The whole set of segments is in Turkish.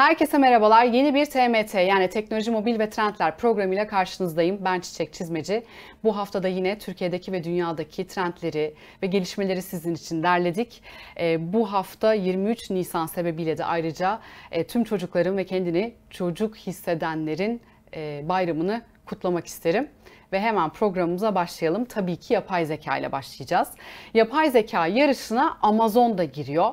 Herkese merhabalar. Yeni bir TMT yani Teknoloji Mobil ve Trendler programıyla karşınızdayım. Ben Çiçek Çizmeci. Bu haftada yine Türkiye'deki ve dünyadaki trendleri ve gelişmeleri sizin için derledik. Ee, bu hafta 23 Nisan sebebiyle de ayrıca e, tüm çocukların ve kendini çocuk hissedenlerin e, bayramını kutlamak isterim ve hemen programımıza başlayalım. Tabii ki yapay zeka ile başlayacağız. Yapay zeka yarışına Amazon da giriyor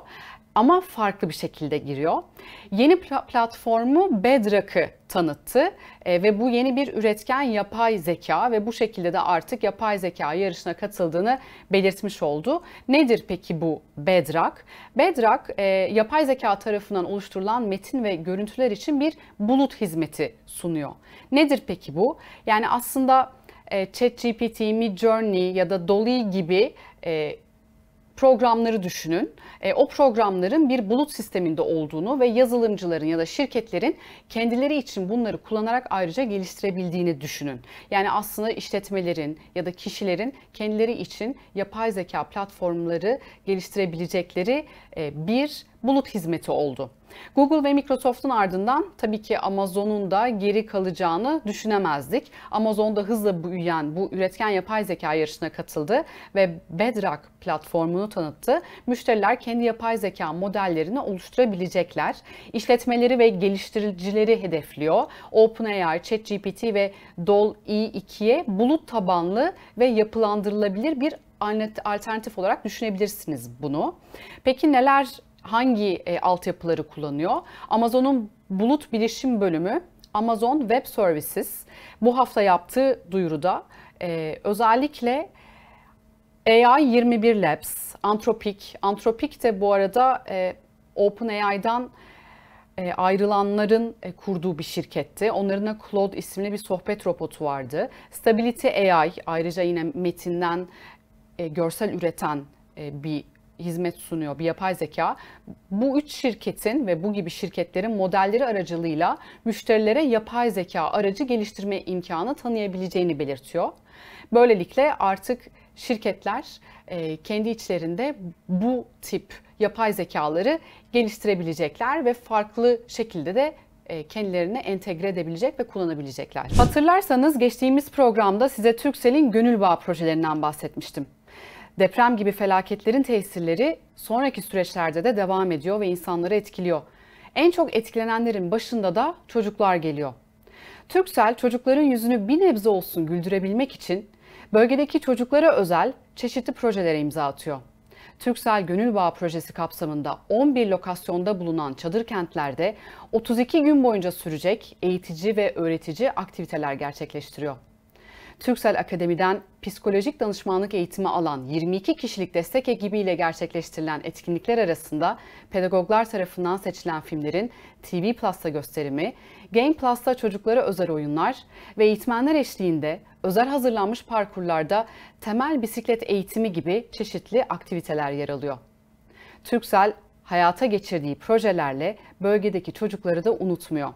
ama farklı bir şekilde giriyor. Yeni platformu Bedrock'ı tanıttı e, ve bu yeni bir üretken yapay zeka ve bu şekilde de artık yapay zeka yarışına katıldığını belirtmiş oldu. Nedir peki bu Bedrock? Bedrock e, yapay zeka tarafından oluşturulan metin ve görüntüler için bir bulut hizmeti sunuyor. Nedir peki bu? Yani aslında e, ChatGPT, Midjourney ya da Dolly gibi e, programları düşünün. E, o programların bir bulut sisteminde olduğunu ve yazılımcıların ya da şirketlerin kendileri için bunları kullanarak ayrıca geliştirebildiğini düşünün. Yani aslında işletmelerin ya da kişilerin kendileri için yapay zeka platformları geliştirebilecekleri e, bir bulut hizmeti oldu. Google ve Microsoft'un ardından tabii ki Amazon'un da geri kalacağını düşünemezdik. Amazon da hızla büyüyen bu üretken yapay zeka yarışına katıldı ve Bedrock platformunu tanıttı. Müşteriler kendi yapay zeka modellerini oluşturabilecekler. İşletmeleri ve geliştiricileri hedefliyor. OpenAI, ChatGPT ve DALL-E2'ye bulut tabanlı ve yapılandırılabilir bir alternatif olarak düşünebilirsiniz bunu. Peki neler hangi e, altyapıları kullanıyor? Amazon'un bulut bilişim bölümü Amazon Web Services bu hafta yaptığı duyuruda e, özellikle AI 21 Labs, Anthropic, Anthropic de bu arada e, OpenAI'dan e, ayrılanların e, kurduğu bir şirketti. Onların da Claude isimli bir sohbet robotu vardı. Stability AI ayrıca yine metinden e, görsel üreten e, bir hizmet sunuyor bir yapay zeka. Bu üç şirketin ve bu gibi şirketlerin modelleri aracılığıyla müşterilere yapay zeka aracı geliştirme imkanı tanıyabileceğini belirtiyor. Böylelikle artık şirketler e, kendi içlerinde bu tip yapay zekaları geliştirebilecekler ve farklı şekilde de e, kendilerine entegre edebilecek ve kullanabilecekler. Hatırlarsanız geçtiğimiz programda size Türksel'in Gönül Bağ projelerinden bahsetmiştim. Deprem gibi felaketlerin tesirleri sonraki süreçlerde de devam ediyor ve insanları etkiliyor. En çok etkilenenlerin başında da çocuklar geliyor. Türksel çocukların yüzünü bir nebze olsun güldürebilmek için bölgedeki çocuklara özel çeşitli projelere imza atıyor. Türksel Gönül Bağı projesi kapsamında 11 lokasyonda bulunan çadır kentlerde 32 gün boyunca sürecek eğitici ve öğretici aktiviteler gerçekleştiriyor. Türksel Akademi'den psikolojik danışmanlık eğitimi alan 22 kişilik destek ekibiyle gerçekleştirilen etkinlikler arasında pedagoglar tarafından seçilen filmlerin TV Plus'ta gösterimi, Game Plus'ta çocuklara özel oyunlar ve eğitmenler eşliğinde özel hazırlanmış parkurlarda temel bisiklet eğitimi gibi çeşitli aktiviteler yer alıyor. Türksel hayata geçirdiği projelerle bölgedeki çocukları da unutmuyor.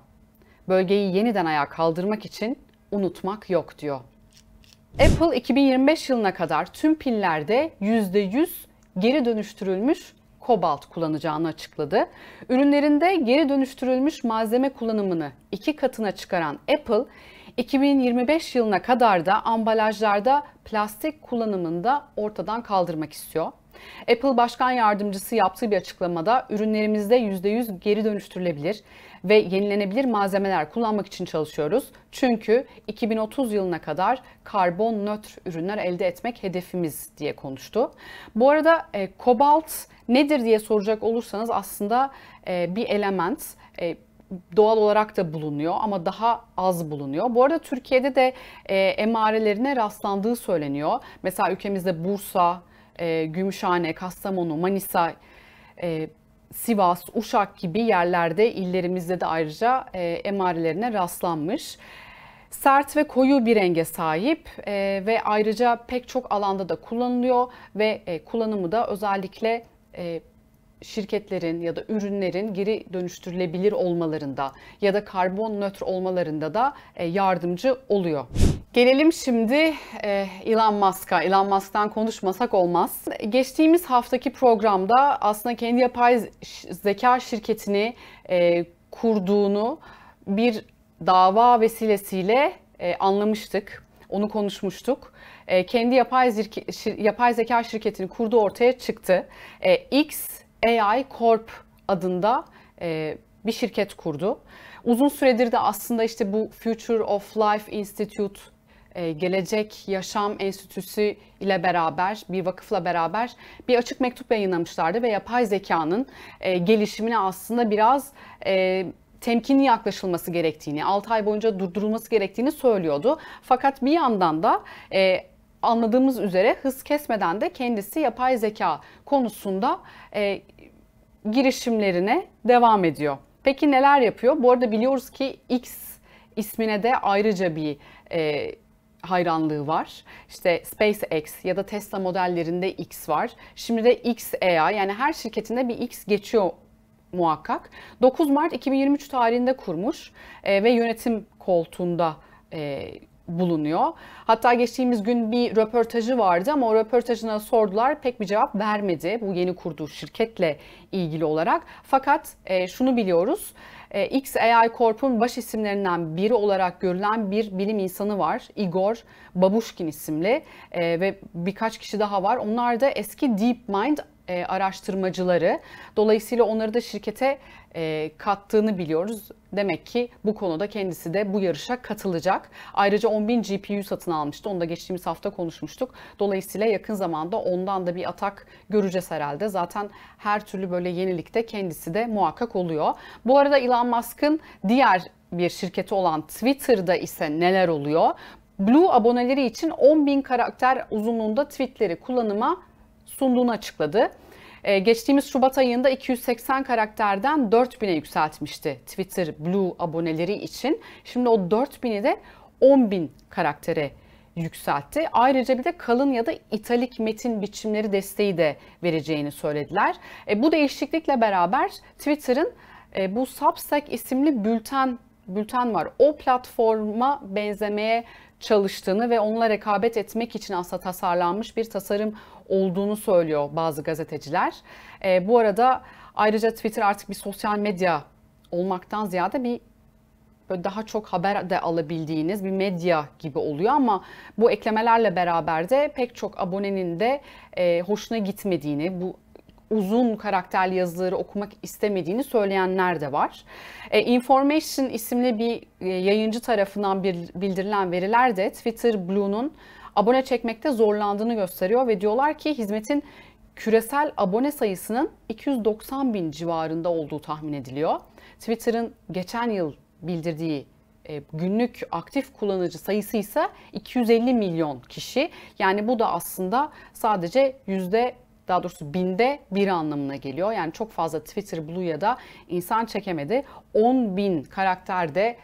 Bölgeyi yeniden ayağa kaldırmak için unutmak yok diyor. Apple 2025 yılına kadar tüm pillerde %100 geri dönüştürülmüş kobalt kullanacağını açıkladı. Ürünlerinde geri dönüştürülmüş malzeme kullanımını iki katına çıkaran Apple, 2025 yılına kadar da ambalajlarda plastik kullanımını da ortadan kaldırmak istiyor. Apple Başkan Yardımcısı yaptığı bir açıklamada ürünlerimizde %100 geri dönüştürülebilir ve yenilenebilir malzemeler kullanmak için çalışıyoruz. Çünkü 2030 yılına kadar karbon nötr ürünler elde etmek hedefimiz diye konuştu. Bu arada e, kobalt nedir diye soracak olursanız aslında e, bir element. E, doğal olarak da bulunuyor ama daha az bulunuyor. Bu arada Türkiye'de de e, emarelerine rastlandığı söyleniyor. Mesela ülkemizde Bursa, e, Gümüşhane, Kastamonu, Manisa, e, Sivas, Uşak gibi yerlerde illerimizde de ayrıca e, emarelerine rastlanmış. Sert ve koyu bir renge sahip e, ve ayrıca pek çok alanda da kullanılıyor ve e, kullanımı da özellikle e, şirketlerin ya da ürünlerin geri dönüştürülebilir olmalarında ya da karbon nötr olmalarında da e, yardımcı oluyor. Gelelim şimdi e, Elon Musk'a. Elon Musk'tan konuşmasak olmaz. Geçtiğimiz haftaki programda aslında kendi yapay zeka şirketini e, kurduğunu bir dava vesilesiyle e, anlamıştık. Onu konuşmuştuk. Kendi yapay, yapay zeka şirketini kurdu ortaya çıktı. X AI Corp adında bir şirket kurdu. Uzun süredir de aslında işte bu Future of Life Institute e, Gelecek Yaşam Enstitüsü ile beraber, bir vakıfla beraber bir açık mektup yayınlamışlardı ve yapay zekanın e, gelişimine aslında biraz e, temkinli yaklaşılması gerektiğini, 6 ay boyunca durdurulması gerektiğini söylüyordu. Fakat bir yandan da e, anladığımız üzere hız kesmeden de kendisi yapay zeka konusunda girişimlerine devam ediyor. Peki neler yapıyor? Bu arada biliyoruz ki X ismine de ayrıca bir e, hayranlığı var. İşte SpaceX ya da Tesla modellerinde X var. Şimdi de XAI yani her şirketinde bir X geçiyor muhakkak. 9 Mart 2023 tarihinde kurmuş e, ve yönetim koltuğunda e, bulunuyor. Hatta geçtiğimiz gün bir röportajı vardı ama o röportajına sordular pek bir cevap vermedi bu yeni kurduğu şirketle ilgili olarak. Fakat e, şunu biliyoruz e, XAI Corp'un baş isimlerinden biri olarak görülen bir bilim insanı var. Igor Babushkin isimli e, ve birkaç kişi daha var. Onlar da eski DeepMind e, araştırmacıları. Dolayısıyla onları da şirkete e, kattığını biliyoruz. Demek ki bu konuda kendisi de bu yarışa katılacak. Ayrıca 10.000 GPU satın almıştı. Onu da geçtiğimiz hafta konuşmuştuk. Dolayısıyla yakın zamanda ondan da bir atak göreceğiz herhalde. Zaten her türlü böyle yenilikte kendisi de muhakkak oluyor. Bu arada Elon Musk'ın diğer bir şirketi olan Twitter'da ise neler oluyor? Blue aboneleri için 10.000 karakter uzunluğunda tweetleri kullanıma sunduğunu açıkladı. Ee, geçtiğimiz Şubat ayında 280 karakterden 4000'e yükseltmişti Twitter Blue aboneleri için. Şimdi o 4000'i de 10.000 karaktere yükseltti. Ayrıca bir de kalın ya da italik metin biçimleri desteği de vereceğini söylediler. E, bu değişiklikle beraber Twitter'ın e, bu Substack isimli bülten bülten var. O platforma benzemeye çalıştığını ve onunla rekabet etmek için aslında tasarlanmış bir tasarım olduğunu söylüyor bazı gazeteciler. E, bu arada ayrıca Twitter artık bir sosyal medya olmaktan ziyade bir böyle daha çok haber de alabildiğiniz bir medya gibi oluyor ama bu eklemelerle beraber de pek çok abonenin de e, hoşuna gitmediğini, bu uzun karakterli yazıları okumak istemediğini söyleyenler de var. E, Information isimli bir e, yayıncı tarafından bir bildirilen veriler de Twitter Blue'nun abone çekmekte zorlandığını gösteriyor ve diyorlar ki hizmetin küresel abone sayısının 290 bin civarında olduğu tahmin ediliyor. Twitter'ın geçen yıl bildirdiği e, günlük aktif kullanıcı sayısı ise 250 milyon kişi. Yani bu da aslında sadece yüzde daha doğrusu binde bir anlamına geliyor. Yani çok fazla Twitter Blue ya da insan çekemedi. 10 bin karakterde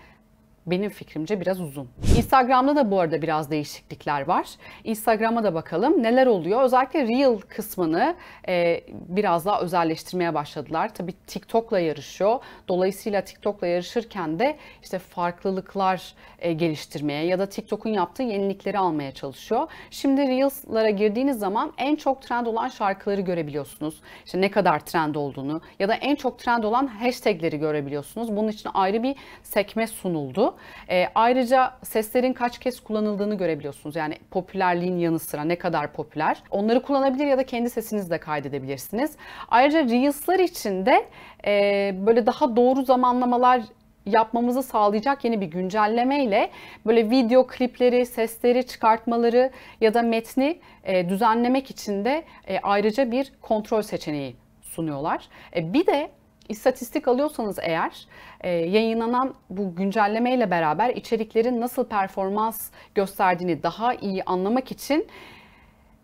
benim fikrimce biraz uzun. Instagram'da da bu arada biraz değişiklikler var. Instagram'a da bakalım neler oluyor. Özellikle Reel kısmını e, biraz daha özelleştirmeye başladılar. Tabii TikTok'la yarışıyor. Dolayısıyla TikTok'la yarışırken de işte farklılıklar e, geliştirmeye ya da TikTok'un yaptığı yenilikleri almaya çalışıyor. Şimdi Reels'lara girdiğiniz zaman en çok trend olan şarkıları görebiliyorsunuz. İşte ne kadar trend olduğunu ya da en çok trend olan hashtagleri görebiliyorsunuz. Bunun için ayrı bir sekme sunuldu. E, ayrıca seslerin kaç kez kullanıldığını görebiliyorsunuz. Yani popülerliğin yanı sıra ne kadar popüler. Onları kullanabilir ya da kendi sesinizi de kaydedebilirsiniz. Ayrıca Reels'lar için de e, böyle daha doğru zamanlamalar yapmamızı sağlayacak yeni bir güncelleme ile böyle video klipleri, sesleri çıkartmaları ya da metni e, düzenlemek için de e, ayrıca bir kontrol seçeneği sunuyorlar. E, bir de istatistik alıyorsanız eğer e, yayınlanan bu güncellemeyle beraber içeriklerin nasıl performans gösterdiğini daha iyi anlamak için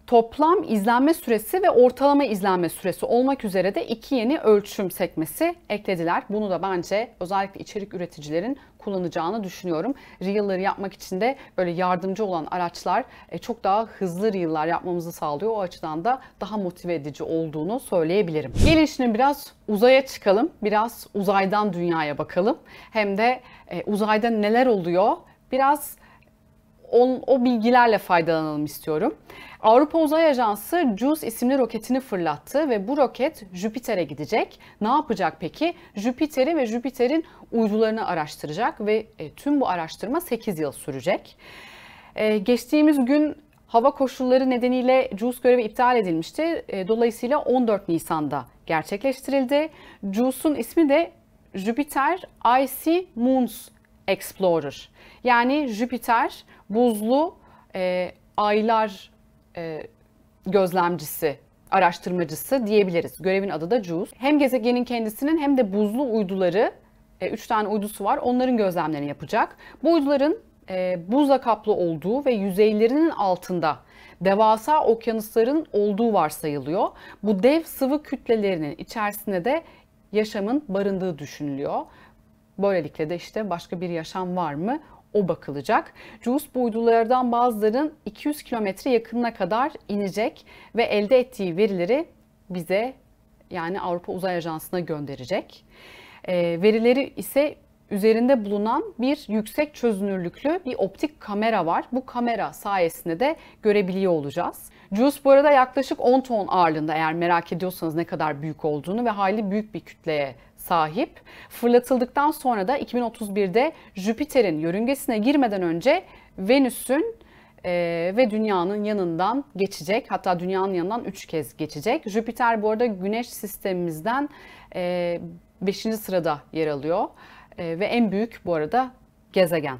toplam izlenme süresi ve ortalama izlenme süresi olmak üzere de iki yeni ölçüm sekmesi eklediler. Bunu da bence özellikle içerik üreticilerin kullanacağını düşünüyorum. Reel'ları yapmak için de böyle yardımcı olan araçlar e, çok daha hızlı Reel'lar yapmamızı sağlıyor. O açıdan da daha motive edici olduğunu söyleyebilirim. Gelin şimdi biraz uzaya çıkalım. Biraz uzaydan dünyaya bakalım. Hem de e, uzayda neler oluyor? Biraz on, o bilgilerle faydalanalım istiyorum. Avrupa Uzay Ajansı JUICE isimli roketini fırlattı ve bu roket Jüpiter'e gidecek. Ne yapacak peki? Jüpiter'i ve Jüpiter'in uydularını araştıracak ve e, tüm bu araştırma 8 yıl sürecek. E, geçtiğimiz gün hava koşulları nedeniyle JUICE görevi iptal edilmişti. E, dolayısıyla 14 Nisan'da gerçekleştirildi. JUICE'un ismi de Jüpiter Icy Moons Explorer. Yani Jüpiter buzlu e, aylar e, gözlemcisi, araştırmacısı diyebiliriz. Görevin adı da JUICE. Hem gezegenin kendisinin hem de buzlu uyduları, 3 e, tane uydusu var, onların gözlemlerini yapacak. Bu uyduların e, buzla kaplı olduğu ve yüzeylerinin altında devasa okyanusların olduğu varsayılıyor. Bu dev sıvı kütlelerinin içerisinde de yaşamın barındığı düşünülüyor. Böylelikle de işte başka bir yaşam var mı o bakılacak. Juice uydulardan bazılarının 200 kilometre yakınına kadar inecek ve elde ettiği verileri bize yani Avrupa Uzay Ajansı'na gönderecek. E, verileri ise üzerinde bulunan bir yüksek çözünürlüklü bir optik kamera var. Bu kamera sayesinde de görebiliyor olacağız. Juice bu arada yaklaşık 10 ton ağırlığında eğer merak ediyorsanız ne kadar büyük olduğunu ve hali büyük bir kütleye sahip. Fırlatıldıktan sonra da 2031'de Jüpiter'in yörüngesine girmeden önce Venüs'ün e, ve dünyanın yanından geçecek. Hatta dünyanın yanından 3 kez geçecek. Jüpiter bu arada güneş sistemimizden 5. E, beşinci sırada yer alıyor e, ve en büyük bu arada gezegen.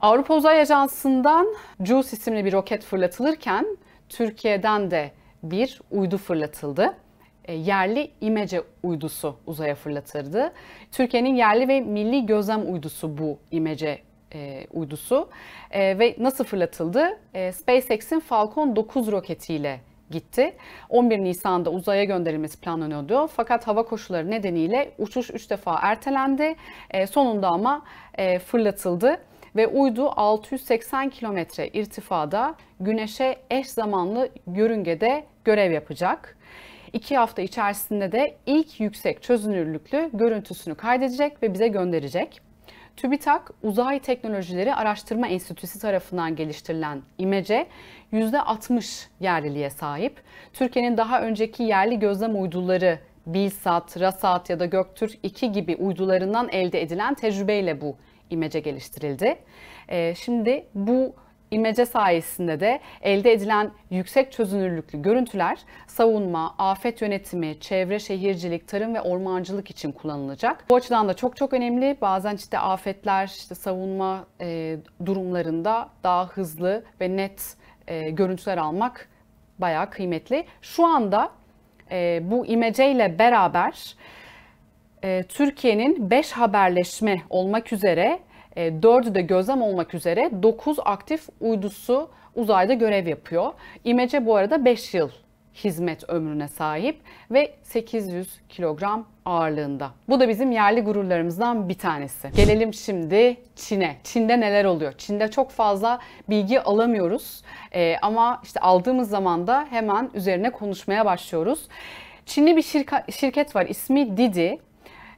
Avrupa Uzay Ajansı'ndan JUICE isimli bir roket fırlatılırken Türkiye'den de bir uydu fırlatıldı. E, yerli İmece uydusu uzaya fırlatırdı. Türkiye'nin yerli ve milli gözlem uydusu bu İmece e, uydusu e, ve nasıl fırlatıldı? E, SpaceX'in Falcon 9 roketiyle gitti. 11 Nisan'da uzaya gönderilmesi planlanıyordu. Fakat hava koşulları nedeniyle uçuş 3 defa ertelendi. E, sonunda ama e, fırlatıldı ve uydu 680 kilometre irtifada güneşe eş zamanlı yörüngede görev yapacak. 2 hafta içerisinde de ilk yüksek çözünürlüklü görüntüsünü kaydedecek ve bize gönderecek. TÜBİTAK Uzay Teknolojileri Araştırma Enstitüsü tarafından geliştirilen imece %60 yerliliğe sahip. Türkiye'nin daha önceki yerli gözlem uyduları Bilsat, Rasat ya da Göktürk 2 gibi uydularından elde edilen tecrübeyle bu imece geliştirildi. Ee, şimdi bu İlmece sayesinde de elde edilen yüksek çözünürlüklü görüntüler savunma, afet yönetimi, çevre şehircilik, tarım ve ormancılık için kullanılacak. Bu açıdan da çok çok önemli. Bazen işte afetler, işte savunma e, durumlarında daha hızlı ve net e, görüntüler almak bayağı kıymetli. Şu anda e, bu imeceyle beraber e, Türkiye'nin 5 haberleşme olmak üzere 4'ü e, de gözlem olmak üzere 9 aktif uydusu uzayda görev yapıyor. İmece bu arada 5 yıl hizmet ömrüne sahip ve 800 kilogram ağırlığında. Bu da bizim yerli gururlarımızdan bir tanesi. Gelelim şimdi Çin'e. Çin'de neler oluyor? Çin'de çok fazla bilgi alamıyoruz ee, ama işte aldığımız zaman da hemen üzerine konuşmaya başlıyoruz. Çinli bir şirka- şirket var ismi Didi.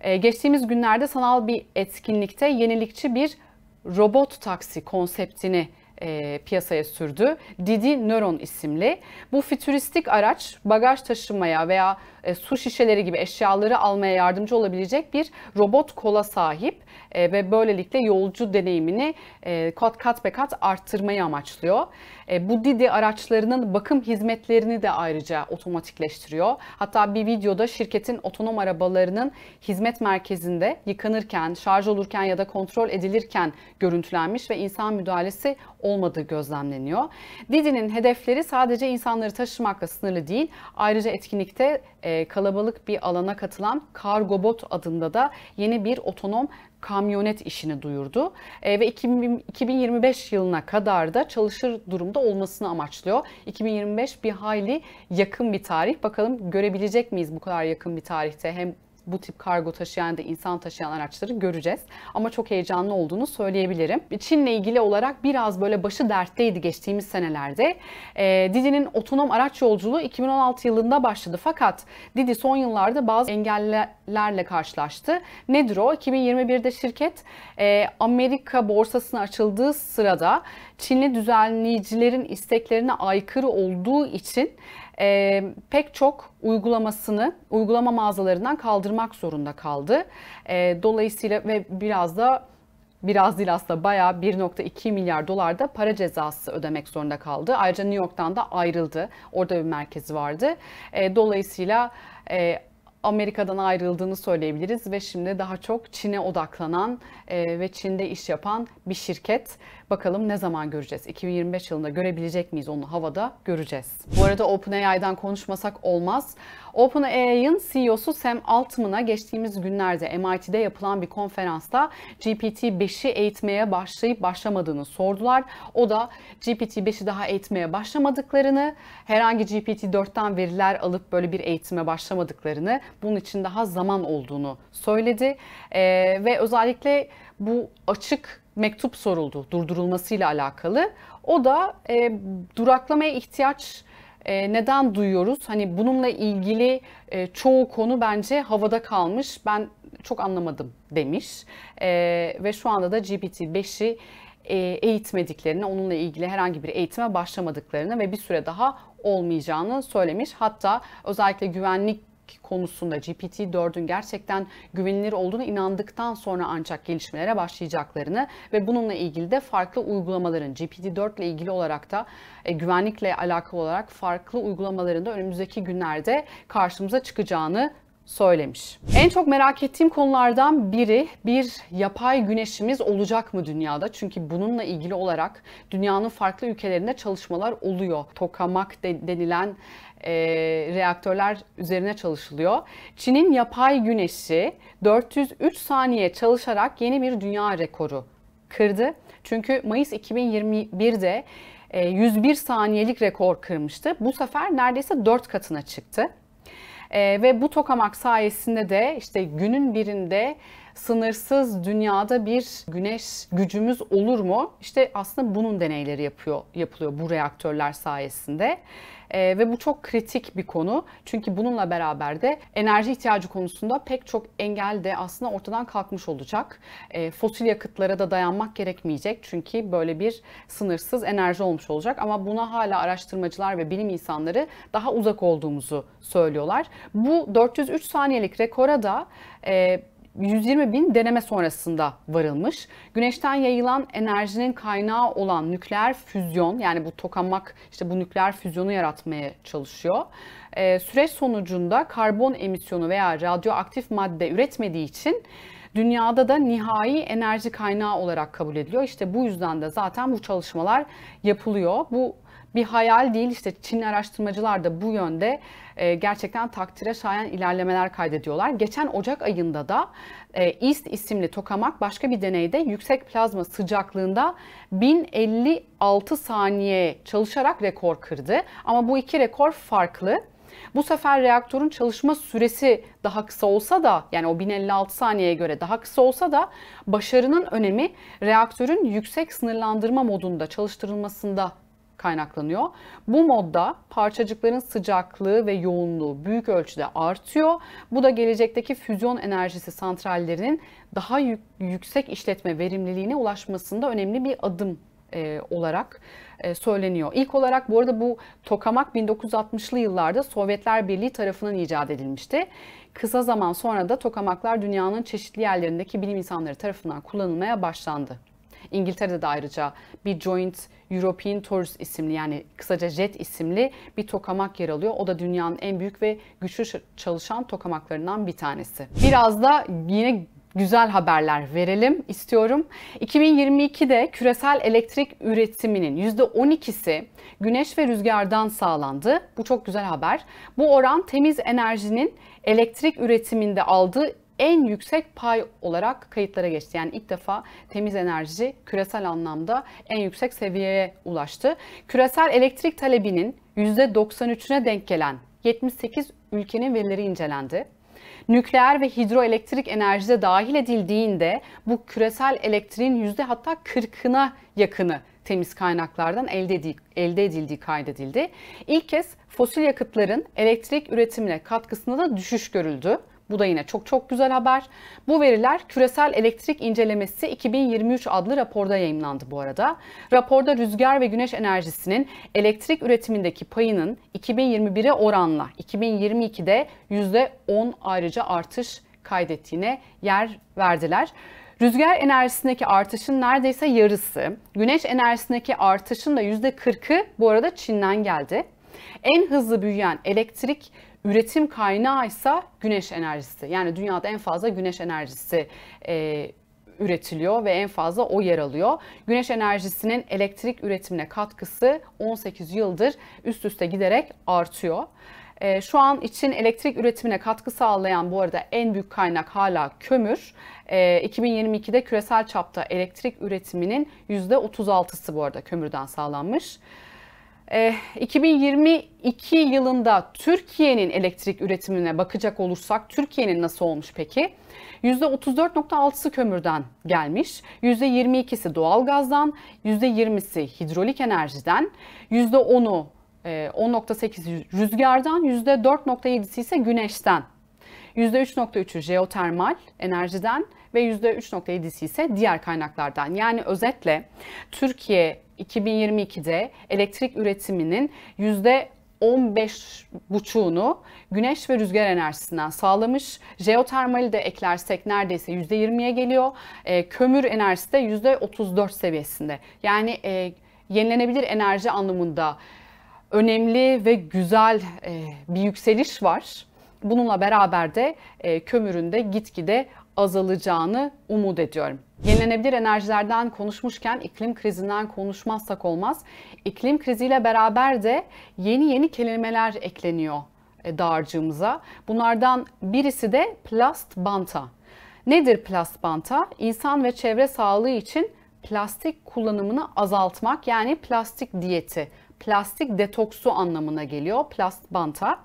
Ee, geçtiğimiz günlerde sanal bir etkinlikte yenilikçi bir robot taksi konseptini e, piyasaya sürdü. Didi Neuron isimli. Bu fütüristik araç bagaj taşımaya veya e, su şişeleri gibi eşyaları almaya yardımcı olabilecek bir robot kola sahip e, ve böylelikle yolcu deneyimini e, kat kat be kat arttırmayı amaçlıyor. E, bu Didi araçlarının bakım hizmetlerini de ayrıca otomatikleştiriyor. Hatta bir videoda şirketin otonom arabalarının hizmet merkezinde yıkanırken, şarj olurken ya da kontrol edilirken görüntülenmiş ve insan müdahalesi olmadığı gözlemleniyor. Didi'nin hedefleri sadece insanları taşımakla sınırlı değil, ayrıca etkinlikte e, e, kalabalık bir alana katılan Kargobot adında da yeni bir otonom kamyonet işini duyurdu e, ve 2000, 2025 yılına kadar da çalışır durumda olmasını amaçlıyor. 2025 bir hayli yakın bir tarih. Bakalım görebilecek miyiz bu kadar yakın bir tarihte hem bu tip kargo taşıyan da insan taşıyan araçları göreceğiz. Ama çok heyecanlı olduğunu söyleyebilirim. Çin'le ilgili olarak biraz böyle başı dertteydi geçtiğimiz senelerde. E, Didi'nin otonom araç yolculuğu 2016 yılında başladı. Fakat Didi son yıllarda bazı engellerle karşılaştı. Nedir o? 2021'de şirket e, Amerika borsasına açıldığı sırada Çinli düzenleyicilerin isteklerine aykırı olduğu için e, pek çok uygulamasını uygulama mağazalarından kaldırmak zorunda kaldı. E, dolayısıyla ve biraz da biraz değil aslında bayağı 1.2 milyar dolar da para cezası ödemek zorunda kaldı. Ayrıca New York'tan da ayrıldı. Orada bir merkezi vardı. E, dolayısıyla e, Amerika'dan ayrıldığını söyleyebiliriz ve şimdi daha çok Çin'e odaklanan e, ve Çin'de iş yapan bir şirket. Bakalım ne zaman göreceğiz? 2025 yılında görebilecek miyiz onu havada göreceğiz. Bu arada OpenAI'dan konuşmasak olmaz. OpenAI'ın CEO'su Sam Altman'a geçtiğimiz günlerde MIT'de yapılan bir konferansta GPT-5'i eğitmeye başlayıp başlamadığını sordular. O da GPT-5'i daha eğitmeye başlamadıklarını, herhangi GPT-4'ten veriler alıp böyle bir eğitime başlamadıklarını, bunun için daha zaman olduğunu söyledi. Ee, ve özellikle bu açık mektup soruldu durdurulmasıyla alakalı. O da e, duraklamaya ihtiyaç e, neden duyuyoruz? Hani bununla ilgili e, çoğu konu bence havada kalmış. Ben çok anlamadım demiş. E, ve şu anda da GPT-5'i e, eğitmediklerini, onunla ilgili herhangi bir eğitime başlamadıklarını ve bir süre daha olmayacağını söylemiş. Hatta özellikle güvenlik konusunda GPT-4'ün gerçekten güvenilir olduğunu inandıktan sonra ancak gelişmelere başlayacaklarını ve bununla ilgili de farklı uygulamaların GPT-4 ile ilgili olarak da e, güvenlikle alakalı olarak farklı uygulamaların da önümüzdeki günlerde karşımıza çıkacağını söylemiş. En çok merak ettiğim konulardan biri bir yapay güneşimiz olacak mı dünyada? Çünkü bununla ilgili olarak dünyanın farklı ülkelerinde çalışmalar oluyor. Tokamak denilen e, reaktörler üzerine çalışılıyor. Çin'in yapay güneşi 403 saniye çalışarak yeni bir dünya rekoru kırdı. Çünkü Mayıs 2021'de 101 e, saniyelik rekor kırmıştı. Bu sefer neredeyse 4 katına çıktı. Ee, ve bu tokamak sayesinde de işte günün birinde sınırsız dünyada bir güneş gücümüz olur mu? İşte aslında bunun deneyleri yapıyor yapılıyor bu reaktörler sayesinde. ee, ve bu çok kritik bir konu. Çünkü bununla beraber de enerji ihtiyacı konusunda pek çok engel de aslında ortadan kalkmış olacak. ee, fosil yakıtlara da dayanmak gerekmeyecek. Çünkü böyle bir sınırsız enerji olmuş olacak. Ama buna hala araştırmacılar ve bilim insanları daha uzak olduğumuzu söylüyorlar. Bu 403 saniyelik rekora da e, 120 bin deneme sonrasında varılmış. Güneşten yayılan enerjinin kaynağı olan nükleer füzyon yani bu tokamak işte bu nükleer füzyonu yaratmaya çalışıyor. Ee, süreç sonucunda karbon emisyonu veya radyoaktif madde üretmediği için dünyada da nihai enerji kaynağı olarak kabul ediliyor. İşte bu yüzden de zaten bu çalışmalar yapılıyor. Bu bir hayal değil işte Çin araştırmacılar da bu yönde e, gerçekten takdire şayan ilerlemeler kaydediyorlar. Geçen Ocak ayında da e, East isimli tokamak başka bir deneyde yüksek plazma sıcaklığında 1056 saniye çalışarak rekor kırdı. Ama bu iki rekor farklı. Bu sefer reaktörün çalışma süresi daha kısa olsa da yani o 1056 saniyeye göre daha kısa olsa da başarının önemi reaktörün yüksek sınırlandırma modunda çalıştırılmasında kaynaklanıyor. Bu modda parçacıkların sıcaklığı ve yoğunluğu büyük ölçüde artıyor. Bu da gelecekteki füzyon enerjisi santrallerinin daha yüksek işletme verimliliğine ulaşmasında önemli bir adım e, olarak e, söyleniyor. İlk olarak bu arada bu tokamak 1960'lı yıllarda Sovyetler Birliği tarafından icat edilmişti. Kısa zaman sonra da tokamaklar dünyanın çeşitli yerlerindeki bilim insanları tarafından kullanılmaya başlandı. İngiltere'de de ayrıca bir Joint European Tourist isimli yani kısaca JET isimli bir tokamak yer alıyor. O da dünyanın en büyük ve güçlü çalışan tokamaklarından bir tanesi. Biraz da yine güzel haberler verelim istiyorum. 2022'de küresel elektrik üretiminin %12'si güneş ve rüzgardan sağlandı. Bu çok güzel haber. Bu oran temiz enerjinin elektrik üretiminde aldığı en yüksek pay olarak kayıtlara geçti. Yani ilk defa temiz enerji küresel anlamda en yüksek seviyeye ulaştı. Küresel elektrik talebinin %93'üne denk gelen 78 ülkenin verileri incelendi. Nükleer ve hidroelektrik enerjide dahil edildiğinde bu küresel elektriğin yüzde hatta 40'ına yakını temiz kaynaklardan elde, edildi, elde edildiği kaydedildi. İlk kez fosil yakıtların elektrik üretimine katkısında da düşüş görüldü. Bu da yine çok çok güzel haber. Bu veriler Küresel Elektrik İncelemesi 2023 adlı raporda yayımlandı bu arada. Raporda rüzgar ve güneş enerjisinin elektrik üretimindeki payının 2021'e oranla 2022'de %10 ayrıca artış kaydettiğine yer verdiler. Rüzgar enerjisindeki artışın neredeyse yarısı, güneş enerjisindeki artışın da %40'ı bu arada Çin'den geldi. En hızlı büyüyen elektrik Üretim kaynağı ise güneş enerjisi. Yani dünyada en fazla güneş enerjisi e, üretiliyor ve en fazla o yer alıyor. Güneş enerjisinin elektrik üretimine katkısı 18 yıldır üst üste giderek artıyor. E, şu an için elektrik üretimine katkı sağlayan bu arada en büyük kaynak hala kömür. E, 2022'de küresel çapta elektrik üretiminin %36'sı bu arada kömürden sağlanmış. 2022 eh, yılında Türkiye'nin elektrik üretimine bakacak olursak Türkiye'nin nasıl olmuş peki? %34.6'sı kömürden gelmiş, %22'si doğalgazdan, %20'si hidrolik enerjiden, %10'u 10.8 eh, rüzgardan, %4.7'si ise güneşten. %3.3'ü jeotermal enerjiden ve %3.7'si ise diğer kaynaklardan. Yani özetle Türkiye 2022'de elektrik üretiminin yüzde 15 buçuğunu güneş ve rüzgar enerjisinden sağlamış. Jeotermali de eklersek neredeyse yüzde %20'ye geliyor. E, kömür enerjisi de yüzde %34 seviyesinde. Yani e, yenilenebilir enerji anlamında önemli ve güzel e, bir yükseliş var. Bununla beraber de e, kömürün de gitgide azalacağını umut ediyorum. Yenilenebilir enerjilerden konuşmuşken iklim krizinden konuşmazsak olmaz. İklim kriziyle beraber de yeni yeni kelimeler ekleniyor e, dağarcığımıza. Bunlardan birisi de plast banta. Nedir plast banta? İnsan ve çevre sağlığı için plastik kullanımını azaltmak yani plastik diyeti, plastik detoksu anlamına geliyor plast banta.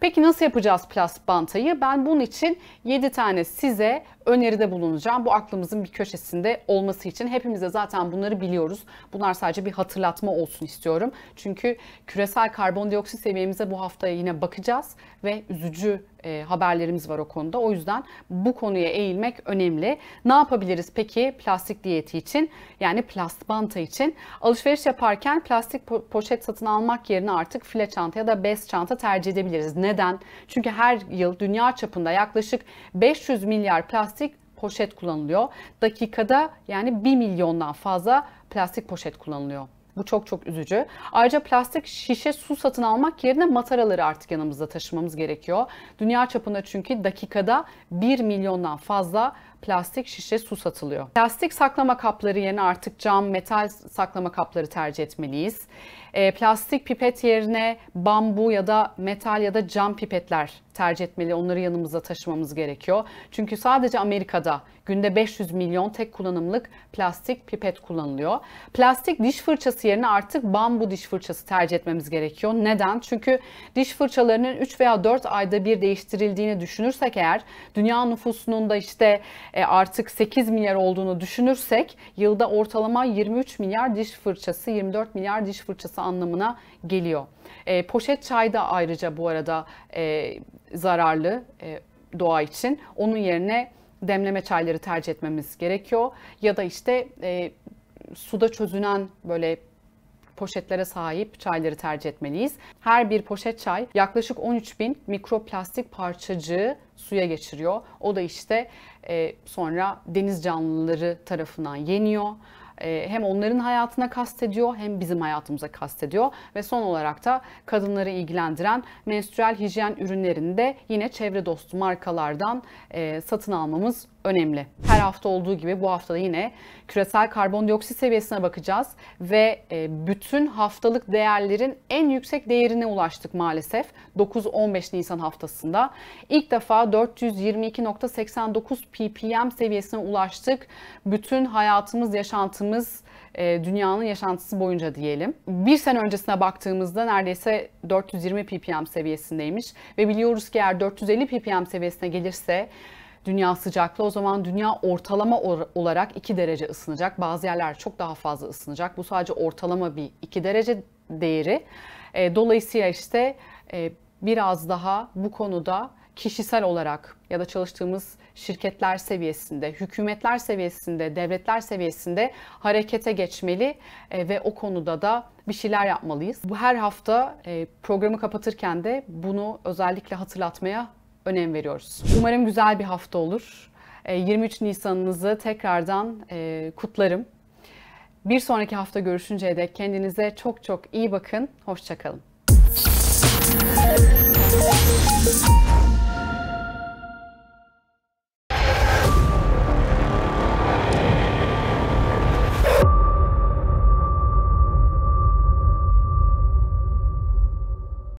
Peki nasıl yapacağız plas bantayı? Ben bunun için 7 tane size öneride bulunacağım. Bu aklımızın bir köşesinde olması için hepimiz de zaten bunları biliyoruz. Bunlar sadece bir hatırlatma olsun istiyorum. Çünkü küresel karbondioksit seviyemize bu hafta yine bakacağız ve üzücü e, haberlerimiz var o konuda. O yüzden bu konuya eğilmek önemli. Ne yapabiliriz peki plastik diyeti için? Yani plastbanta için. Alışveriş yaparken plastik poşet satın almak yerine artık file çanta ya da bez çanta tercih edebiliriz. Neden? Çünkü her yıl dünya çapında yaklaşık 500 milyar plastik poşet kullanılıyor. Dakikada yani 1 milyondan fazla plastik poşet kullanılıyor. Bu çok çok üzücü. Ayrıca plastik şişe su satın almak yerine mataraları artık yanımızda taşımamız gerekiyor. Dünya çapında çünkü dakikada 1 milyondan fazla plastik şişe su satılıyor. Plastik saklama kapları yerine artık cam, metal saklama kapları tercih etmeliyiz. E, plastik pipet yerine bambu ya da metal ya da cam pipetler tercih etmeli. Onları yanımızda taşımamız gerekiyor. Çünkü sadece Amerika'da günde 500 milyon tek kullanımlık plastik pipet kullanılıyor. Plastik diş fırçası yerine artık bambu diş fırçası tercih etmemiz gerekiyor. Neden? Çünkü diş fırçalarının 3 veya 4 ayda bir değiştirildiğini düşünürsek eğer dünya nüfusunun da işte e, artık 8 milyar olduğunu düşünürsek yılda ortalama 23 milyar diş fırçası, 24 milyar diş fırçası anlamına geliyor. E, poşet çay da ayrıca bu arada e, zararlı doğa için. Onun yerine demleme çayları tercih etmemiz gerekiyor. Ya da işte e, suda çözünen böyle poşetlere sahip çayları tercih etmeliyiz. Her bir poşet çay yaklaşık 13 bin mikroplastik parçacığı suya geçiriyor. O da işte e, sonra deniz canlıları tarafından yeniyor. Ee, hem onların hayatına kastediyor hem bizim hayatımıza kastediyor ve son olarak da kadınları ilgilendiren menstrüel hijyen ürünlerini de yine çevre dostu markalardan e, satın almamız önemli. Her hafta olduğu gibi bu hafta da yine küresel karbondioksit seviyesine bakacağız ve e, bütün haftalık değerlerin en yüksek değerine ulaştık maalesef 9-15 Nisan haftasında. İlk defa 422.89 ppm seviyesine ulaştık. Bütün hayatımız, yaşantımız yaşantımız e, dünyanın yaşantısı boyunca diyelim. Bir sene öncesine baktığımızda neredeyse 420 ppm seviyesindeymiş ve biliyoruz ki eğer 450 ppm seviyesine gelirse dünya sıcaklığı o zaman dünya ortalama olarak 2 derece ısınacak. Bazı yerler çok daha fazla ısınacak. Bu sadece ortalama bir 2 derece değeri. E, dolayısıyla işte e, biraz daha bu konuda kişisel olarak ya da çalıştığımız şirketler seviyesinde, hükümetler seviyesinde, devletler seviyesinde harekete geçmeli e, ve o konuda da bir şeyler yapmalıyız. Bu her hafta e, programı kapatırken de bunu özellikle hatırlatmaya önem veriyoruz. Umarım güzel bir hafta olur. 23 e, Nisan'ınızı tekrardan kutlarım. Bir sonraki hafta görüşünceye dek kendinize çok çok iyi bakın. Hoşçakalın. Thank you.